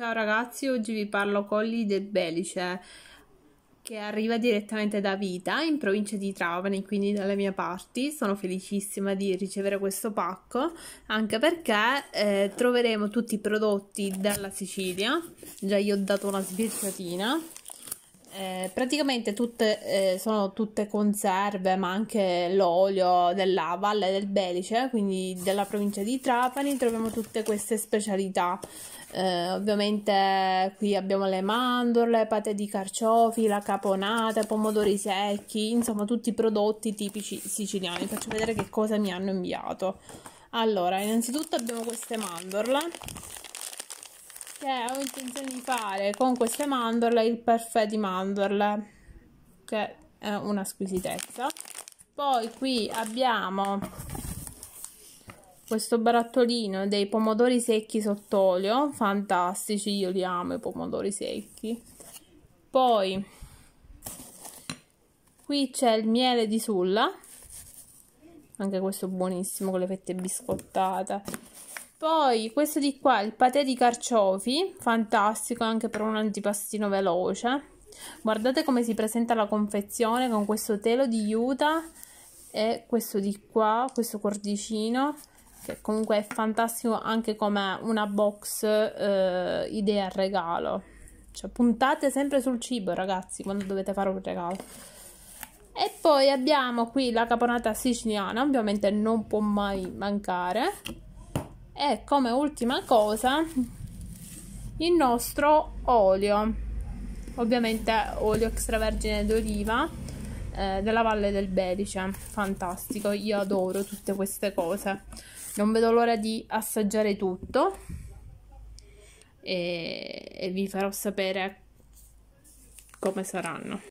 Ciao ragazzi, oggi vi parlo Colli del Belice che arriva direttamente da Vita in provincia di Travani, quindi dalle mie parti. Sono felicissima di ricevere questo pacco anche perché eh, troveremo tutti i prodotti dalla Sicilia. Già io ho dato una sbirciatina eh, praticamente tutte, eh, sono tutte conserve, ma anche l'olio della Valle del Belice, quindi della provincia di Trapani, troviamo tutte queste specialità. Eh, ovviamente qui abbiamo le mandorle, pate di carciofi, la caponata, pomodori secchi, insomma tutti i prodotti tipici siciliani. Faccio vedere che cosa mi hanno inviato. Allora, innanzitutto abbiamo queste mandorle che ho intenzione di fare con queste mandorle il perfetto di mandorle che è una squisitezza poi qui abbiamo questo barattolino dei pomodori secchi sott'olio fantastici io li amo i pomodori secchi poi qui c'è il miele di sulla anche questo buonissimo con le fette biscottate poi questo di qua, il patè di carciofi, fantastico anche per un antipastino veloce. Guardate come si presenta la confezione con questo telo di Utah e questo di qua, questo cordicino, che comunque è fantastico anche come una box eh, idea regalo. Cioè puntate sempre sul cibo ragazzi quando dovete fare un regalo. E poi abbiamo qui la caponata siciliana, ovviamente non può mai mancare e come ultima cosa il nostro olio ovviamente olio extravergine d'oliva eh, della Valle del Belice fantastico io adoro tutte queste cose non vedo l'ora di assaggiare tutto e, e vi farò sapere come saranno